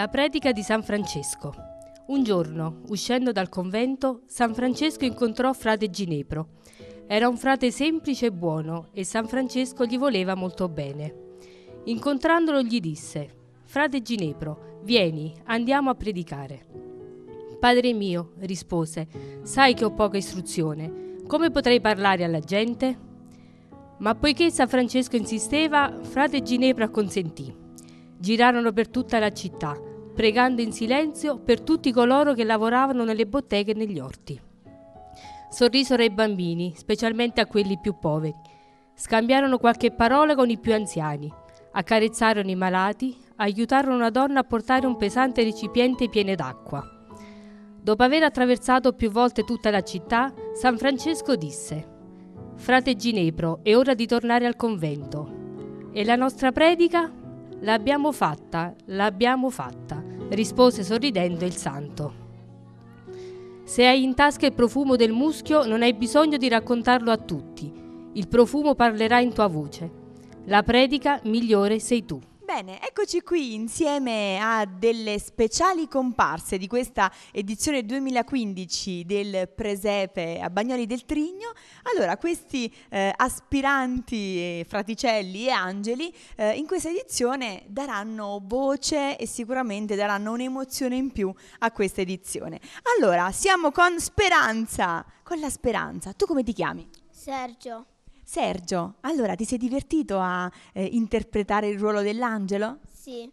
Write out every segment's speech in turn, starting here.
La predica di San Francesco. Un giorno, uscendo dal convento, San Francesco incontrò frate Ginepro. Era un frate semplice e buono e San Francesco gli voleva molto bene. Incontrandolo gli disse, Frate Ginepro, vieni, andiamo a predicare. Padre mio, rispose, sai che ho poca istruzione, come potrei parlare alla gente? Ma poiché San Francesco insisteva, frate Ginepro acconsentì. Girarono per tutta la città pregando in silenzio per tutti coloro che lavoravano nelle botteghe e negli orti. Sorrisero ai bambini, specialmente a quelli più poveri. Scambiarono qualche parola con i più anziani, accarezzarono i malati, aiutarono una donna a portare un pesante recipiente pieno d'acqua. Dopo aver attraversato più volte tutta la città, San Francesco disse Frate Ginepro, è ora di tornare al convento. E la nostra predica? L'abbiamo fatta, l'abbiamo fatta rispose sorridendo il santo. Se hai in tasca il profumo del muschio, non hai bisogno di raccontarlo a tutti. Il profumo parlerà in tua voce. La predica migliore sei tu. Bene, eccoci qui insieme a delle speciali comparse di questa edizione 2015 del Presepe a Bagnoli del Trigno. Allora, questi eh, aspiranti fraticelli e angeli eh, in questa edizione daranno voce e sicuramente daranno un'emozione in più a questa edizione. Allora, siamo con Speranza, con la Speranza. Tu come ti chiami? Sergio. Sergio, allora ti sei divertito a eh, interpretare il ruolo dell'angelo? Sì.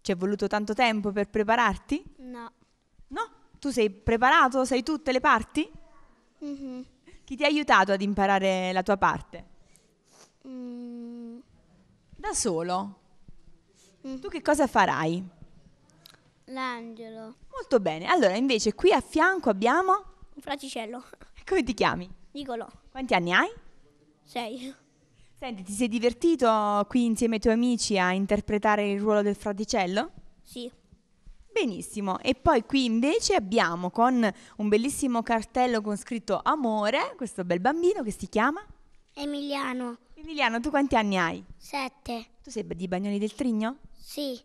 Ci è voluto tanto tempo per prepararti? No. No? Tu sei preparato? Sai tutte le parti? Mm-hmm. Chi ti ha aiutato ad imparare la tua parte? Mm. Da solo. Mm. Tu che cosa farai? L'angelo. Molto bene. Allora, invece, qui a fianco abbiamo... Un fraticello. Come ti chiami? Nicolò. Quanti anni hai? Sei. Senti, ti sei divertito qui insieme ai tuoi amici a interpretare il ruolo del fraticello? Sì. Benissimo, e poi qui invece abbiamo con un bellissimo cartello con scritto amore questo bel bambino che si chiama? Emiliano. Emiliano, tu quanti anni hai? Sette. Tu sei di Bagnoli del Trigno? Sì.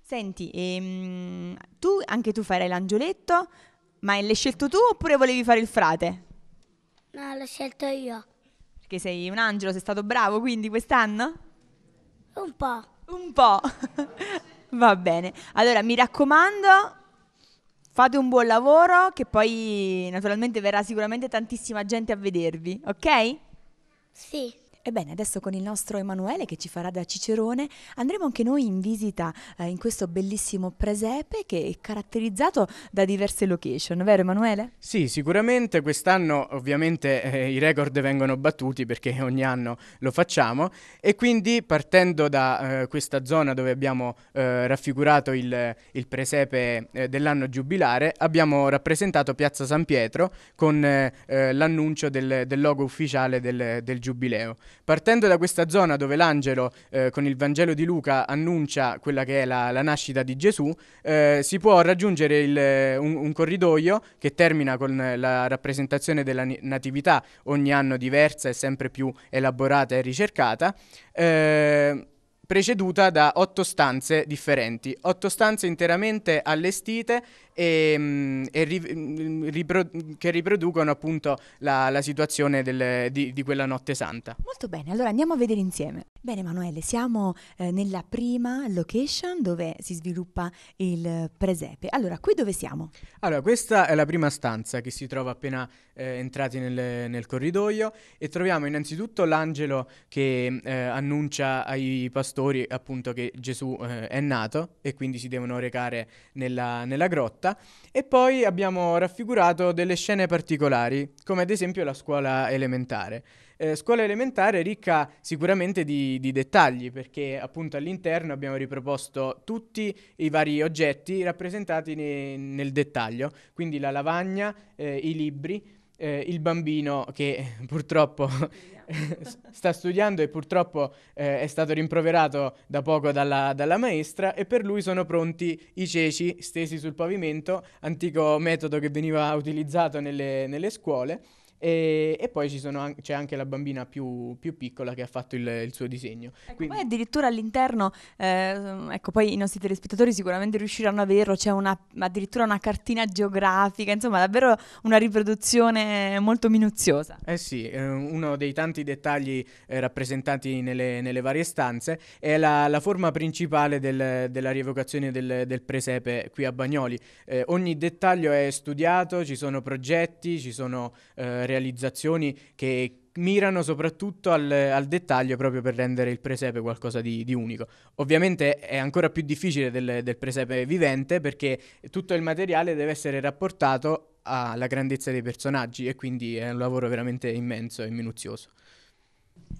Senti, ehm, tu anche tu farai l'angioletto, ma l'hai scelto tu oppure volevi fare il frate? No, l'ho scelto io che sei un angelo, sei stato bravo quindi quest'anno? Un po'. Un po'. Va bene. Allora, mi raccomando, fate un buon lavoro che poi naturalmente verrà sicuramente tantissima gente a vedervi, ok? Sì. Ebbene, adesso con il nostro Emanuele che ci farà da Cicerone andremo anche noi in visita eh, in questo bellissimo presepe che è caratterizzato da diverse location, vero Emanuele? Sì, sicuramente quest'anno ovviamente eh, i record vengono battuti perché ogni anno lo facciamo e quindi partendo da eh, questa zona dove abbiamo eh, raffigurato il, il presepe eh, dell'anno giubilare abbiamo rappresentato Piazza San Pietro con eh, l'annuncio del, del, logo ufficiale del, del giubileo. Partendo da questa zona dove l'angelo eh, con il Vangelo di Luca annuncia quella che è la, la nascita di Gesù, eh, si può raggiungere il, eh, un, un, corridoio che termina con la rappresentazione della natività, ogni anno diversa e sempre più elaborata e ricercata. Eh, preceduta da otto stanze differenti, otto stanze interamente allestite e, ehm, e ri, mm, ripro, che riproducono appunto la, la situazione del, di, di, quella notte santa. Molto bene, allora andiamo a vedere insieme. Bene Emanuele, siamo eh, nella prima location dove si sviluppa il presepe. Allora, qui dove siamo? Allora, questa è la prima stanza che si trova appena eh, entrati nel, nel, corridoio e troviamo innanzitutto l'angelo che eh, annuncia ai pastori appunto che Gesù eh, è nato e quindi si devono recare nella, nella grotta volta e poi abbiamo raffigurato delle scene particolari, come ad esempio la scuola elementare. Eh, scuola elementare ricca sicuramente di, di, dettagli perché appunto all'interno abbiamo riproposto tutti i vari oggetti rappresentati ne, nel dettaglio, quindi la lavagna, eh, i libri, eh, il bambino che purtroppo sta studiando e purtroppo eh, è stato rimproverato da poco dalla, dalla, maestra e per lui sono pronti i ceci stesi sul pavimento, antico metodo che veniva utilizzato nelle, nelle scuole. E, e poi an- c'è anche la bambina più, più, piccola che ha fatto il, il suo disegno. Ecco, Quindi... Poi addirittura all'interno, eh, ecco, poi i nostri telespettatori sicuramente riusciranno a vederlo, c'è una, addirittura una cartina geografica, insomma davvero una riproduzione molto minuziosa. Eh sì, eh, uno dei tanti dettagli eh, rappresentati nelle, nelle, varie stanze è la, la forma principale del, della rievocazione del, del, presepe qui a Bagnoli. Eh, ogni dettaglio è studiato, ci sono progetti, ci sono eh, realizzazioni che mirano soprattutto al, al, dettaglio proprio per rendere il presepe qualcosa di, di unico. Ovviamente è ancora più difficile del, del presepe vivente perché tutto il materiale deve essere rapportato alla grandezza dei personaggi e quindi è un lavoro veramente immenso e minuzioso.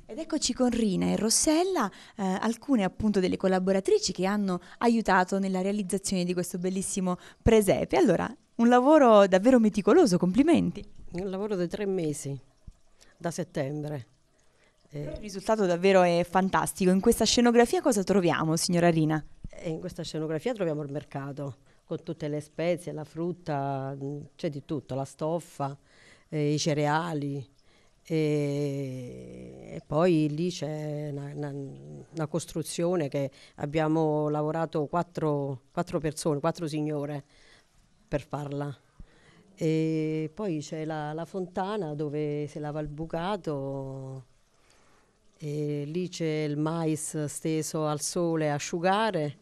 Ed eccoci con Rina e Rossella, eh, alcune appunto delle collaboratrici che hanno aiutato nella realizzazione di questo bellissimo presepe. Allora, un lavoro davvero meticoloso, complimenti. Un lavoro di tre mesi, da settembre. Eh. Il risultato davvero è fantastico. In questa scenografia cosa troviamo, signora Rina? Eh, in questa scenografia troviamo il mercato, con tutte le spezie, la frutta, mm, c'è di tutto, la stoffa, eh, i cereali. E, poi lì c'è una, una, una, costruzione che abbiamo lavorato quattro, quattro persone, quattro signore per farla. E poi c'è la, la, fontana dove si lava il bucato e lì c'è il mais steso al sole a asciugare,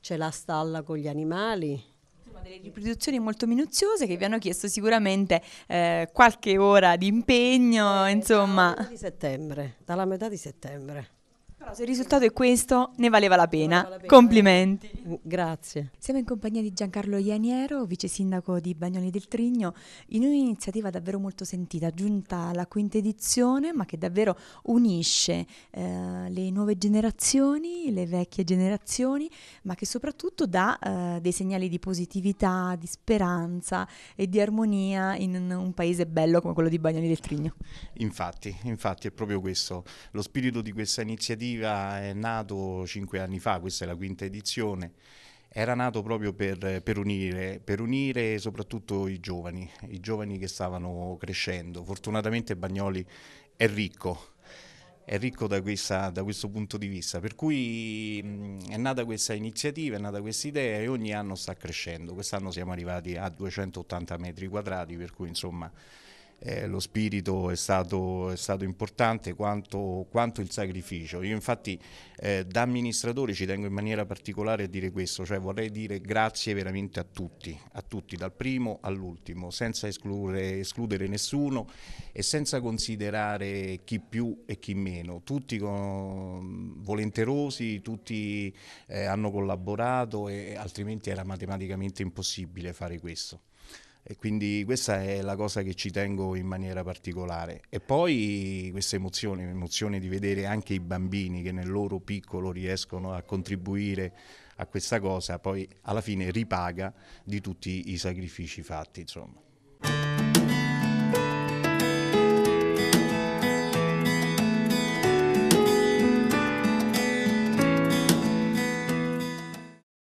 c'è la stalla con gli animali delle riproduzioni molto minuziose che vi hanno chiesto sicuramente eh, qualche ora di impegno, eh, insomma. Dalla metà di settembre, dalla metà di settembre. Però se il risultato è questo, ne valeva la pena. Valeva la pena. Complimenti. Mm, grazie. Siamo in compagnia di Giancarlo Ianiero, vice sindaco di Bagnoli del Trigno, in un'iniziativa davvero molto sentita, giunta alla quinta edizione, ma che davvero unisce eh, le nuove generazioni, le vecchie generazioni, ma che soprattutto dà eh, dei segnali di positività, di speranza e di armonia in un paese bello come quello di Bagnoli del Trigno. Infatti, infatti è proprio questo, lo spirito di questa iniziativa cooperativa è nato cinque anni fa, questa è la quinta edizione, era nato proprio per, per, unire, per unire soprattutto i giovani, i giovani che stavano crescendo. Fortunatamente Bagnoli è ricco, è ricco da, questa, da, questo punto di vista. Per cui mh, è nata questa iniziativa, è nata questa idea e ogni anno sta crescendo. Quest'anno siamo arrivati a 280 metri quadrati, per cui insomma eh, lo spirito è stato, è stato importante quanto, quanto, il sacrificio. Io infatti eh, da amministratore ci tengo in maniera particolare a dire questo, cioè vorrei dire grazie veramente a tutti, a tutti, dal primo all'ultimo, senza escludere, escludere nessuno e senza considerare chi più e chi meno. Tutti con, volenterosi, tutti eh, hanno collaborato e altrimenti era matematicamente impossibile fare questo. E quindi questa è la cosa che ci tengo in maniera particolare. E poi questa emozione, l'emozione di vedere anche i bambini che nel loro piccolo riescono a contribuire a questa cosa, poi alla fine ripaga di tutti i sacrifici fatti. Insomma.